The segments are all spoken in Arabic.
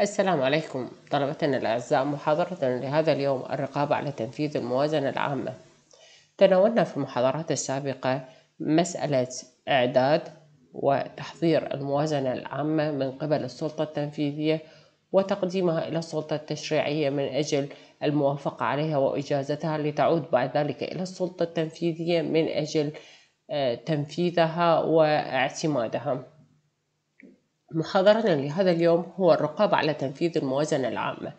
السلام عليكم طلبتنا الأعزاء محاضرة لهذا اليوم الرقابة على تنفيذ الموازنة العامة تناولنا في المحاضرات السابقة مسألة إعداد وتحضير الموازنة العامة من قبل السلطة التنفيذية وتقديمها إلى السلطة التشريعية من أجل الموافقة عليها وإجازتها لتعود بعد ذلك إلى السلطة التنفيذية من أجل آه، تنفيذها واعتمادها محاضرتنا لهذا اليوم هو الرقابة على تنفيذ الموازنة العامة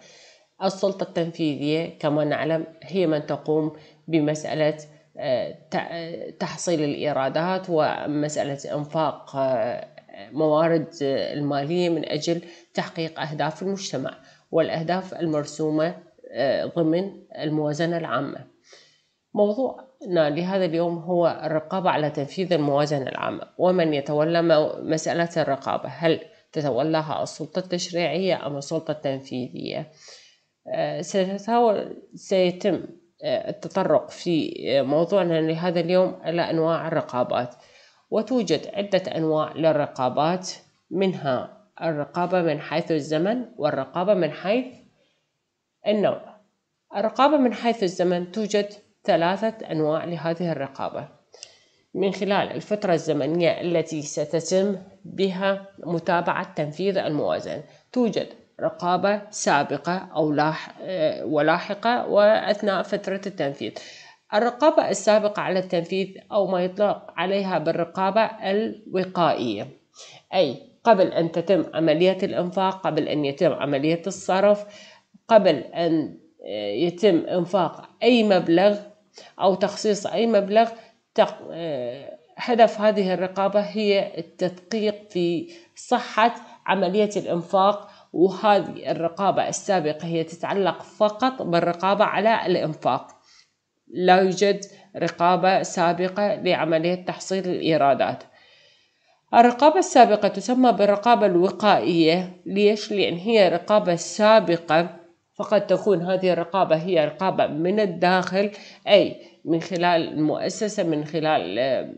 السلطة التنفيذية كما نعلم هي من تقوم بمسألة آه، تحصيل الإيرادات ومسألة إنفاق آه، موارد آه، المالية من أجل تحقيق أهداف المجتمع والأهداف المرسومة ضمن الموازنة العامة موضوعنا لهذا اليوم هو الرقابة على تنفيذ الموازنة العامة ومن يتولى مسألة الرقابة هل تتولاها السلطة التشريعية أم السلطة التنفيذية آه، سيتم آه، التطرق في آه، موضوعنا لهذا اليوم على أنواع الرقابات وتوجد عدة أنواع للرقابات منها الرقابة من حيث الزمن والرقابة من حيث النوع الرقابة من حيث الزمن توجد ثلاثة أنواع لهذه الرقابة من خلال الفترة الزمنية التي ستتم بها متابعة تنفيذ الموازنة توجد رقابة سابقة أو لاح... آه، ولاحقة وأثناء فترة التنفيذ الرقابة السابقة على التنفيذ أو ما يطلق عليها بالرقابة الوقائية أي قبل أن تتم عملية الإنفاق قبل أن يتم عملية الصرف قبل أن آه، يتم إنفاق أي مبلغ أو تخصيص أي مبلغ آه، هدف هذه الرقابة هي التدقيق في صحة عملية الإنفاق وهذه الرقابة السابقة هي تتعلق فقط بالرقابة على الإنفاق لا يوجد رقابة سابقة لعملية تحصيل الإيرادات الرقابة السابقة تسمى بالرقابة الوقائية ليش؟ لأن هي رقابة سابقة فقد تكون هذه الرقابة هي رقابة من الداخل أي من خلال المؤسسة من خلال آه،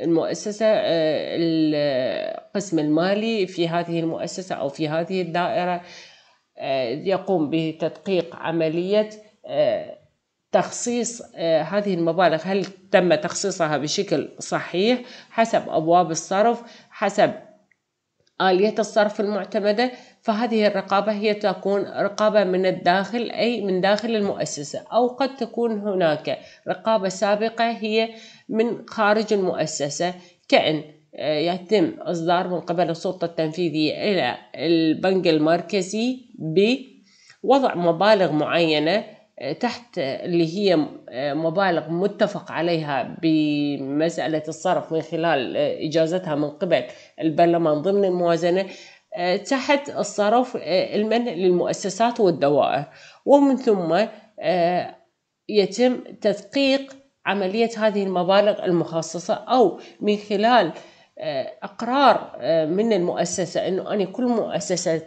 المؤسسة آه، القسم المالي في هذه المؤسسة أو في هذه الدائرة آه، يقوم بتدقيق عملية تخصيص هذه المبالغ هل تم تخصيصها بشكل صحيح حسب أبواب الصرف حسب آلية الصرف المعتمدة فهذه الرقابة هي تكون رقابة من الداخل أي من داخل المؤسسة أو قد تكون هناك رقابة سابقة هي من خارج المؤسسة كأن آه، يتم إصدار من قبل السلطة التنفيذية إلى البنك المركزي بوضع مبالغ معينة آه، تحت آه، اللي هي مبالغ متفق عليها بمسألة الصرف من خلال إجازتها من قبل البرلمان ضمن الموازنة تحت الصرف آه، المنع للمؤسسات والدوائر ومن ثم آه، يتم تدقيق عملية هذه المبالغ المخصصة أو من خلال آه، اقرار من المؤسسه انه انا كل مؤسسه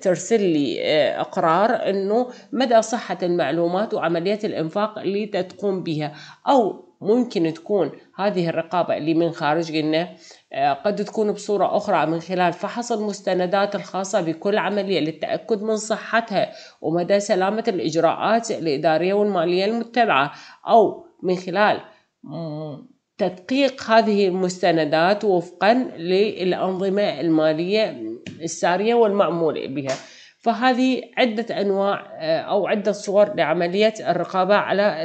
ترسل لي اقرار انه مدى صحه المعلومات وعمليه الانفاق اللي تقوم بها او ممكن تكون هذه الرقابة اللي من خارج قلنا آه، قد تكون بصورة أخرى من خلال فحص المستندات الخاصة بكل عملية للتأكد من صحتها ومدى سلامة الإجراءات الإدارية والمالية المتبعة أو من خلال تدقيق هذه المستندات وفقا للأنظمة المالية السارية والمعمولة بها فهذه عدة أنواع آه، أو عدة صور لعملية الرقابة على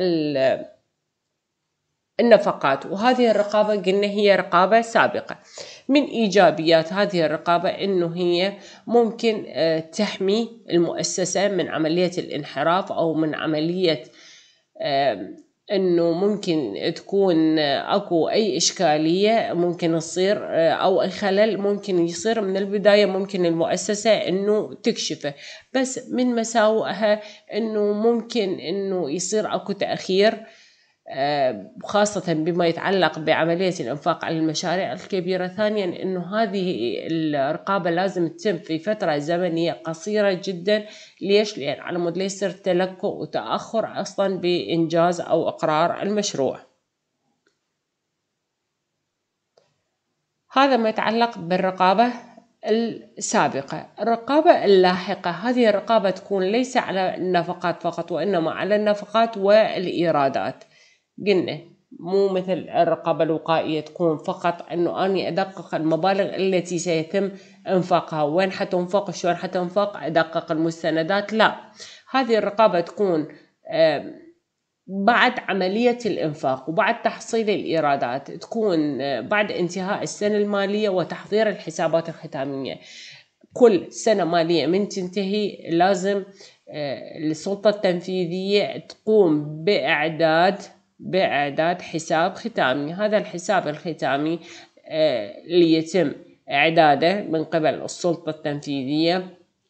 النفقات وهذه الرقابة قلنا هي رقابة سابقة من إيجابيات هذه الرقابة أنه هي ممكن آه، تحمي المؤسسة من عملية الانحراف أو من عملية أنه ممكن تكون آه، أكو أي إشكالية ممكن تصير آه، أو أي خلل ممكن يصير من البداية ممكن المؤسسة أنه تكشفه بس من مساوئها أنه ممكن أنه يصير أكو تأخير آه، خاصة بما يتعلق بعملية الإنفاق على المشاريع الكبيرة ثانيا أنه هذه الرقابة لازم تتم في فترة زمنية قصيرة جدا ليش؟ لأن على مود ليصير تلكؤ وتأخر أصلا بإنجاز أو إقرار المشروع هذا ما يتعلق بالرقابة السابقة الرقابة اللاحقة هذه الرقابة تكون ليس على النفقات فقط وإنما على النفقات والإيرادات قلنا مو مثل الرقابة الوقائية تكون فقط أنه أني أدقق المبالغ التي سيتم إنفاقها وين حتنفق شلون حتنفق أدقق المستندات لا هذه الرقابة تكون بعد عملية الإنفاق وبعد تحصيل الإيرادات تكون آه، بعد انتهاء السنة المالية وتحضير الحسابات الختامية كل سنة مالية من تنتهي لازم آه، السلطة التنفيذية تقوم بإعداد بإعداد حساب ختامي هذا الحساب الختامي آه، ليتم إعداده من قبل السلطة التنفيذية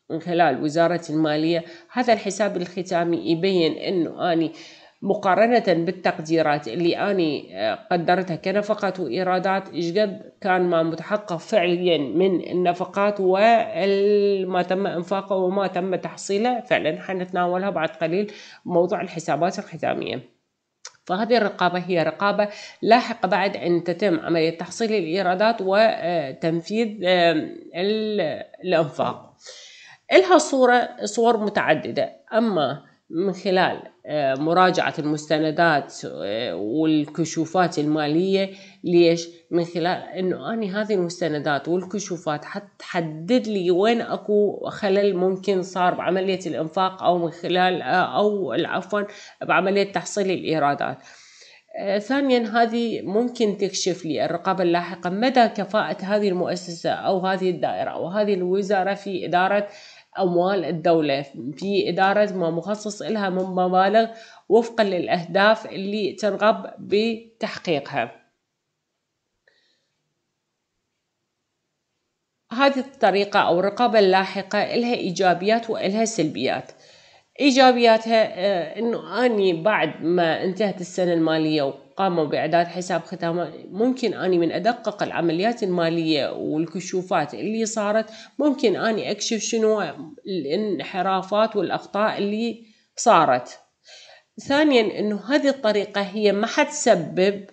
من خلال وزارة المالية هذا الحساب الختامي يبين أنه أني مقارنة بالتقديرات اللي أني آه، قدرتها كنفقات وإيرادات إشقد كان ما متحقق فعليا من النفقات وما تم إنفاقه وما تم تحصيله فعلا حنتناولها بعد قليل موضوع الحسابات الختامية فهذه الرقابة هي رقابة لاحقة بعد أن تتم عملية تحصيل الإيرادات وتنفيذ الإنفاق لها صورة صور متعددة أما من خلال آه، مراجعة المستندات آه، والكشوفات المالية ليش؟ من خلال انه اني هذه المستندات والكشوفات حتحدد لي وين اكو خلل ممكن صار بعملية الانفاق او من خلال آه، او عفوا بعملية تحصيل الايرادات. ثانيا هذه ممكن تكشف لي الرقابة اللاحقة مدى كفاءة هذه المؤسسة أو هذه الدائرة أو هذه الوزارة في إدارة أموال الدولة في إدارة ما مخصص لها من مبالغ وفقا للأهداف اللي ترغب بتحقيقها هذه الطريقة أو الرقابة اللاحقة لها إيجابيات وإلها سلبيات إيجابياتها آه، أنه أني بعد ما انتهت السنة المالية قاموا بإعداد حساب ختام ممكن أني من أدقق العمليات المالية والكشوفات اللي صارت ممكن أني أكشف شنو الانحرافات والأخطاء اللي صارت ثانيا أنه هذه الطريقة هي ما حتسبب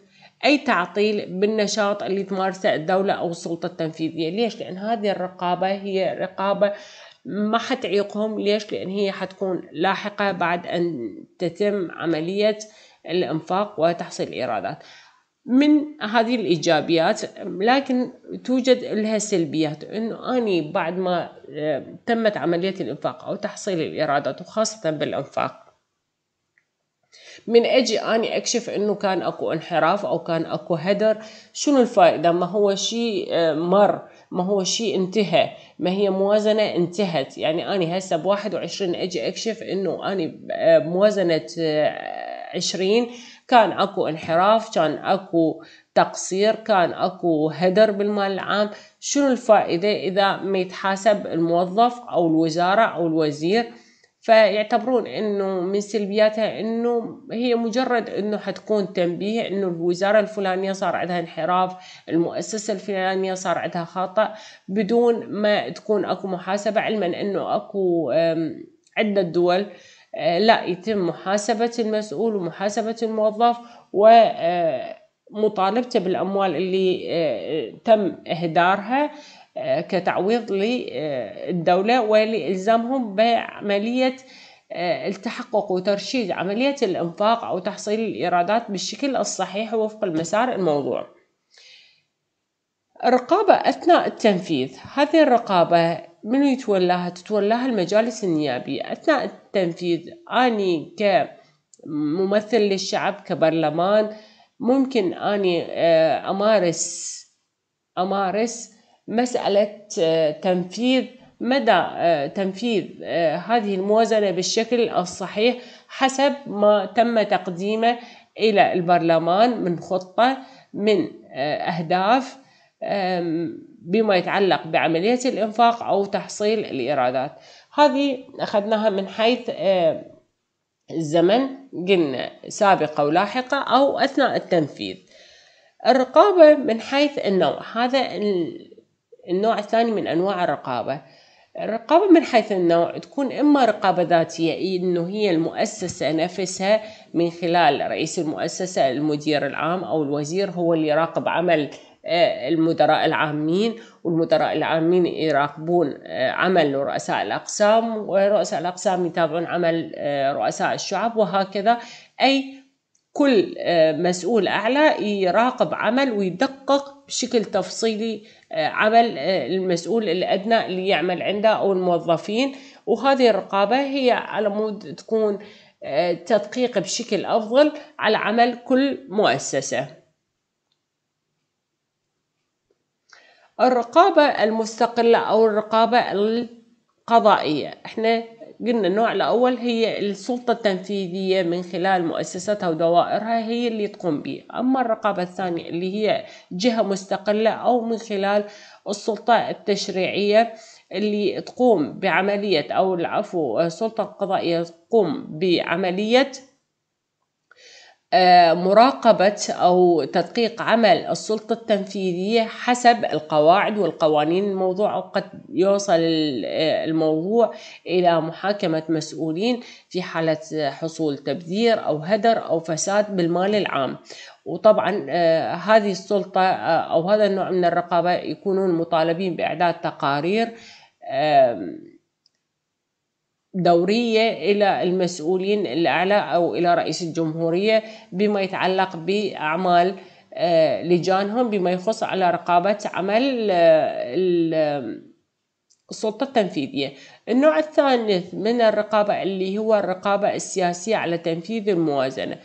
أي تعطيل بالنشاط اللي تمارسه الدولة أو السلطة التنفيذية ليش؟ لأن هذه الرقابة هي رقابة ما حتعيقهم ليش؟ لأن هي حتكون لاحقة بعد أن تتم عملية الإنفاق وتحصيل الإيرادات من هذه الإيجابيات لكن توجد لها سلبيات أنه أني بعد ما آه، تمت عملية الإنفاق أو تحصيل الإيرادات وخاصة بالإنفاق من اجي اني اكشف انه كان اكو انحراف او كان اكو هدر شنو الفائده ما هو شيء آه، مر ما هو شيء انتهى ما هي موازنة انتهت يعني اني هسه بواحد وعشرين أجي أكشف أنه اني آه، موازنة عشرين كان اكو انحراف كان اكو تقصير كان اكو هدر بالمال العام شنو الفائدة اذا ما يتحاسب الموظف او الوزارة او الوزير فيعتبرون انه من سلبياتها انه هي مجرد انه حتكون تنبيه انه الوزاره الفلانيه صار عندها انحراف، المؤسسه الفلانيه صار عندها خطا بدون ما تكون اكو محاسبه علما انه اكو عده دول آه، لا يتم محاسبة المسؤول ومحاسبة الموظف و آه، مطالبته بالأموال اللي آه، تم إهدارها كتعويض للدولة ولإلزامهم بعملية التحقق وترشيد عملية الإنفاق أو تحصيل الإيرادات بالشكل الصحيح وفق المسار الموضوع الرقابة أثناء التنفيذ هذه الرقابة من يتولاها تتولاها المجالس النيابية أثناء التنفيذ أني كممثل للشعب كبرلمان ممكن أني آه، أمارس أمارس مسألة آه، تنفيذ مدى آه، تنفيذ هذه الموازنة بالشكل الصحيح حسب ما تم تقديمه إلى البرلمان من خطة من أهداف بما يتعلق بعملية الإنفاق أو تحصيل الإيرادات هذه أخذناها من حيث آه، الزمن قلنا سابقة ولاحقة أو أثناء التنفيذ الرقابة من حيث النوع هذا النوع الثاني من أنواع الرقابة الرقابة من حيث النوع تكون إما رقابة ذاتية إنه هي المؤسسة نفسها من خلال رئيس المؤسسة المدير العام أو الوزير هو اللي يراقب عمل المدراء العامين والمدراء العامين يراقبون آه، عمل رؤساء الأقسام ورؤساء الأقسام يتابعون عمل آه، رؤساء الشعب وهكذا أي كل آه، مسؤول أعلى يراقب عمل ويدقق بشكل تفصيلي عمل المسؤول الأدنى اللي يعمل عنده أو الموظفين وهذه الرقابة هي على مود تكون تدقيق بشكل أفضل على عمل كل مؤسسة الرقابة المستقلة أو الرقابة القضائية احنا قلنا النوع الأول هي السلطة التنفيذية من خلال مؤسساتها ودوائرها هي اللي تقوم به أما الرقابة الثانية اللي هي جهة مستقلة أو من خلال السلطة التشريعية اللي تقوم بعملية أو العفو السلطة القضائية تقوم بعملية آه، مراقبة أو تدقيق عمل السلطة التنفيذية حسب القواعد والقوانين الموضوع أو قد يوصل الموضوع إلى محاكمة مسؤولين في حالة حصول تبذير أو هدر أو فساد بالمال العام وطبعا آه، هذه السلطة آه، أو هذا النوع من الرقابة يكونون مطالبين بإعداد تقارير دورية إلى المسؤولين الأعلى أو إلى رئيس الجمهورية بما يتعلق بأعمال آه، لجانهم بما يخص على رقابة عمل آه، السلطة التنفيذية النوع الثالث من الرقابة اللي هو الرقابة السياسية على تنفيذ الموازنة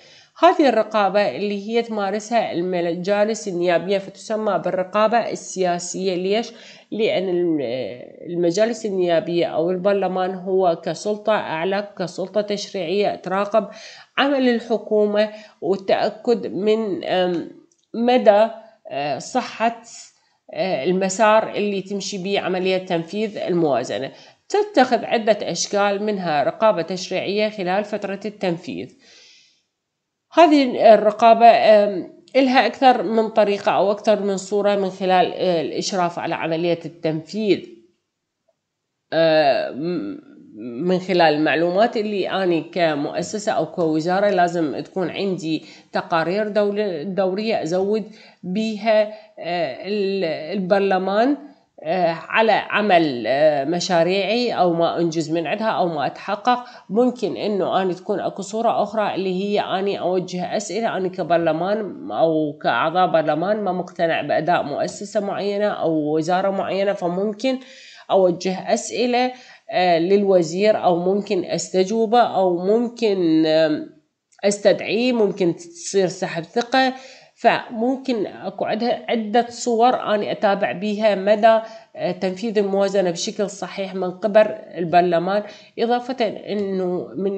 هذه الرقابة اللي هي تمارسها المجالس النيابية فتسمى بالرقابة السياسية ليش؟ لأن المجالس النيابية أو البرلمان هو كسلطة أعلى كسلطة تشريعية تراقب عمل الحكومة والتأكد من مدى صحة المسار اللي تمشي به عملية تنفيذ الموازنة تتخذ عدة أشكال منها رقابة تشريعية خلال فترة التنفيذ هذه الرقابة إلها أكثر من طريقة أو أكثر من صورة من خلال آه، الإشراف على عملية التنفيذ آه، من خلال المعلومات اللي أنا كمؤسسة أو كوزارة لازم تكون عندي تقارير دورية أزود بها آه، البرلمان آه، على عمل آه، مشاريعي او ما انجز من عندها او ما اتحقق ممكن انه أنا تكون اكو صورة اخرى اللي هي اني اوجه اسئلة أنا كبرلمان او كاعضاء برلمان ما مقتنع باداء مؤسسة معينة او وزارة معينة فممكن اوجه اسئلة آه، للوزير او ممكن استجوبه او ممكن استدعيه ممكن تصير سحب ثقة فممكن اكو عندها عدة صور اني اتابع بيها مدى آه، تنفيذ الموازنة بشكل صحيح من قبل البرلمان إضافة أنه من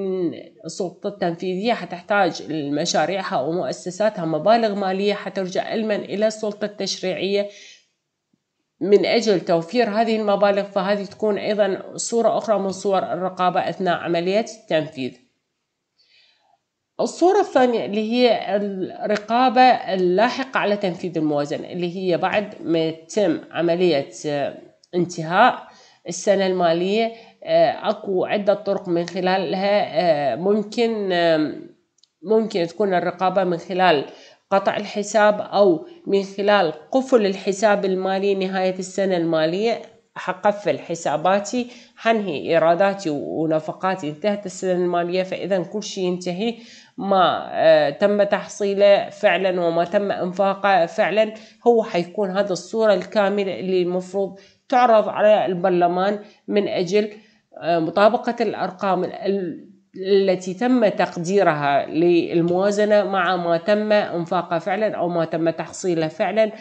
السلطة التنفيذية حتحتاج لمشاريعها ومؤسساتها مبالغ مالية حترجع علما إلى السلطة التشريعية من أجل توفير هذه المبالغ فهذه تكون أيضا صورة أخرى من صور الرقابة أثناء عملية التنفيذ الصورة الثانية اللي هي الرقابة اللاحقة على تنفيذ الموازنة اللي هي بعد ما يتم عملية آه، انتهاء السنة المالية آه، اكو عدة طرق من خلالها آه، ممكن ممكن تكون الرقابة من خلال قطع الحساب أو من خلال قفل الحساب المالي نهاية السنة المالية حقفل حساباتي حنهي إيراداتي ونفقاتي انتهت السنة المالية فإذا كل شيء ينتهي ما آه، تم تحصيله فعلا وما تم انفاقه فعلا هو حيكون هذا الصورة الكاملة اللي المفروض تعرض على البرلمان من أجل آه، مطابقة الأرقام التي تم تقديرها للموازنة مع ما تم إنفاقه فعلا أو ما تم تحصيله فعلا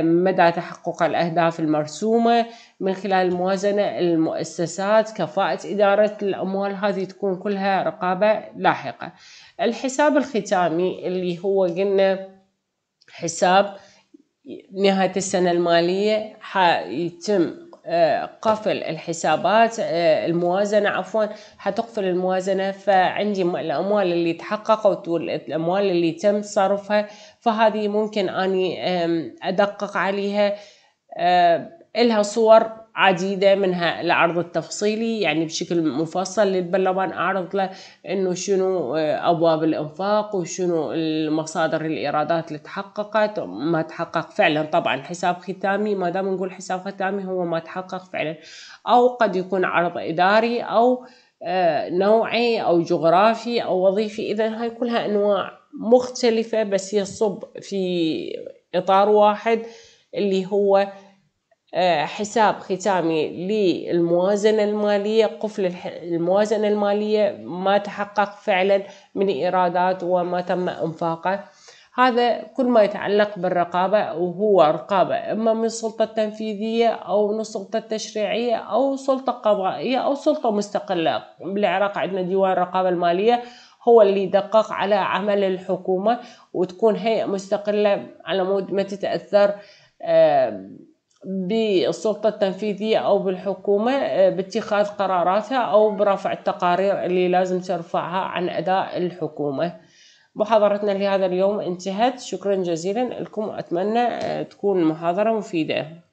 مدى تحقق الأهداف المرسومة من خلال الموازنة المؤسسات كفاءة إدارة الأموال هذه تكون كلها رقابة لاحقة الحساب الختامي اللي هو قلنا حساب نهاية السنة المالية حيتم قفل الحسابات آه، الموازنة عفوا حتقفل الموازنة فعندي الأموال اللي تحققت والأموال اللي تم صرفها فهذه ممكن أني أدقق عليها آه، إلها صور عديدة منها العرض التفصيلي يعني بشكل مفصل للبرلمان أعرض له أنه شنو آه، أبواب الإنفاق وشنو المصادر الإيرادات اللي تحققت ما تحقق فعلا طبعا حساب ختامي ما دام نقول حساب ختامي هو ما تحقق فعلا أو قد يكون عرض إداري أو آه، نوعي أو جغرافي أو وظيفي إذا هاي كلها أنواع مختلفة بس يصب في إطار واحد اللي هو آه، حساب ختامي للموازنة المالية قفل الموازنة المالية ما تحقق فعلا من إيرادات وما تم إنفاقه هذا كل ما يتعلق بالرقابة وهو رقابة إما من السلطة التنفيذية أو من السلطة التشريعية أو سلطة قضائية أو سلطة مستقلة بالعراق عندنا ديوان الرقابة المالية هو اللي يدقق على عمل الحكومة وتكون هيئة مستقلة على مود ما تتأثر آه، بالسلطة التنفيذية أو بالحكومة آه، باتخاذ قراراتها أو برفع التقارير اللي لازم ترفعها عن أداء الحكومة محاضرتنا لهذا اليوم انتهت شكرا جزيلا لكم أتمنى آه، تكون محاضرة مفيدة